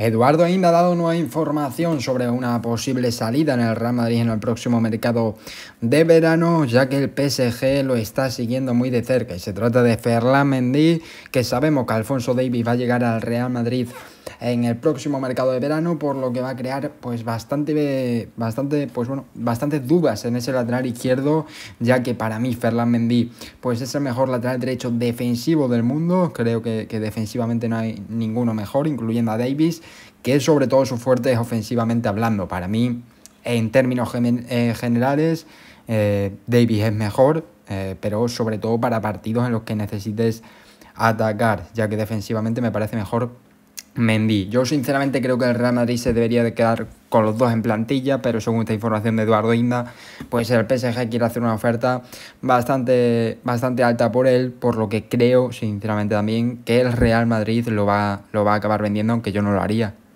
Eduardo Inda ha dado nueva información sobre una posible salida en el Real Madrid en el próximo mercado de verano, ya que el PSG lo está siguiendo muy de cerca. Y se trata de Ferland Mendy, que sabemos que Alfonso Davis va a llegar al Real Madrid en el próximo mercado de verano, por lo que va a crear pues bastante, bastante, pues bueno, bastantes dudas en ese lateral izquierdo, ya que para mí Ferland Mendy pues es el mejor lateral derecho defensivo del mundo. Creo que, que defensivamente no hay ninguno mejor, incluyendo a Davis que sobre todo su fuerte es ofensivamente hablando. Para mí, en términos eh, generales, eh, Davis es mejor, eh, pero sobre todo para partidos en los que necesites atacar, ya que defensivamente me parece mejor Mendy. Yo sinceramente creo que el Real Madrid se debería de quedar con los dos en plantilla, pero según esta información de Eduardo Inda, pues el PSG quiere hacer una oferta bastante, bastante alta por él, por lo que creo, sinceramente también, que el Real Madrid lo va, lo va a acabar vendiendo, aunque yo no lo haría.